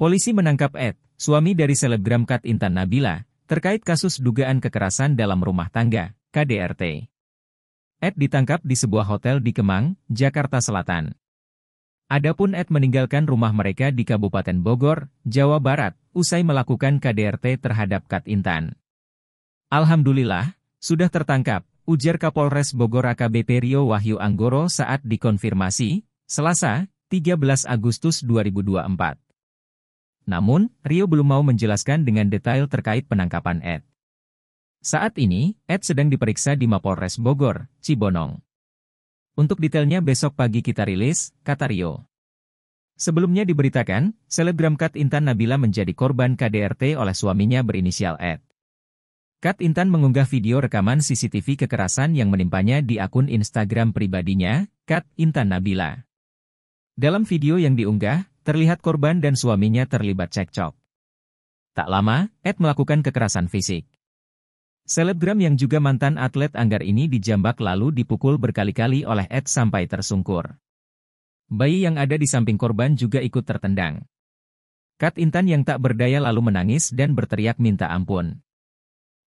Polisi menangkap Ed, suami dari selebgram Kat Intan Nabila, terkait kasus dugaan kekerasan dalam rumah tangga, KDRT. Ed ditangkap di sebuah hotel di Kemang, Jakarta Selatan. Adapun Ed meninggalkan rumah mereka di Kabupaten Bogor, Jawa Barat, usai melakukan KDRT terhadap Kat Intan. Alhamdulillah, sudah tertangkap, ujar Kapolres Bogor AKBP Rio Wahyu Anggoro saat dikonfirmasi, Selasa, 13 Agustus 2024. Namun, Rio belum mau menjelaskan dengan detail terkait penangkapan Ed. Saat ini, Ed sedang diperiksa di Mapolres Bogor, Cibonong. Untuk detailnya besok pagi kita rilis, kata Rio. Sebelumnya diberitakan, selebgram Kat Intan Nabila menjadi korban KDRT oleh suaminya berinisial Ed. Kat Intan mengunggah video rekaman CCTV kekerasan yang menimpanya di akun Instagram pribadinya, Kat Intan Nabila. Dalam video yang diunggah, Terlihat korban dan suaminya terlibat cekcok. Tak lama, Ed melakukan kekerasan fisik. Selebgram yang juga mantan atlet anggar ini dijambak lalu dipukul berkali-kali oleh Ed sampai tersungkur. Bayi yang ada di samping korban juga ikut tertendang. Kat Intan yang tak berdaya lalu menangis dan berteriak minta ampun.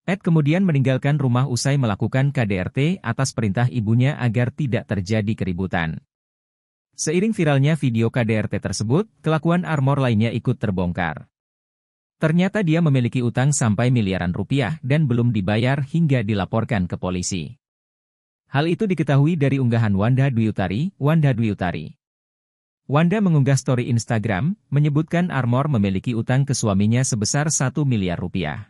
Ed kemudian meninggalkan rumah usai melakukan KDRT atas perintah ibunya agar tidak terjadi keributan. Seiring viralnya video KDRT tersebut, kelakuan Armor lainnya ikut terbongkar. Ternyata dia memiliki utang sampai miliaran rupiah dan belum dibayar hingga dilaporkan ke polisi. Hal itu diketahui dari unggahan Wanda Duyutari, Wanda Duyutari. Wanda mengunggah story Instagram, menyebutkan Armor memiliki utang ke suaminya sebesar 1 miliar rupiah.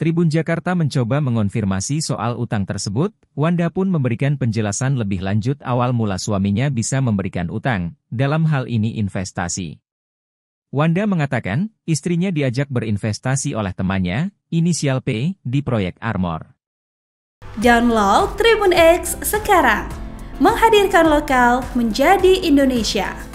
Tribun Jakarta mencoba mengonfirmasi soal utang tersebut, Wanda pun memberikan penjelasan lebih lanjut awal mula suaminya bisa memberikan utang, dalam hal ini investasi. Wanda mengatakan, istrinya diajak berinvestasi oleh temannya, inisial P, di proyek Armor. Download Tribun X sekarang, menghadirkan lokal menjadi Indonesia.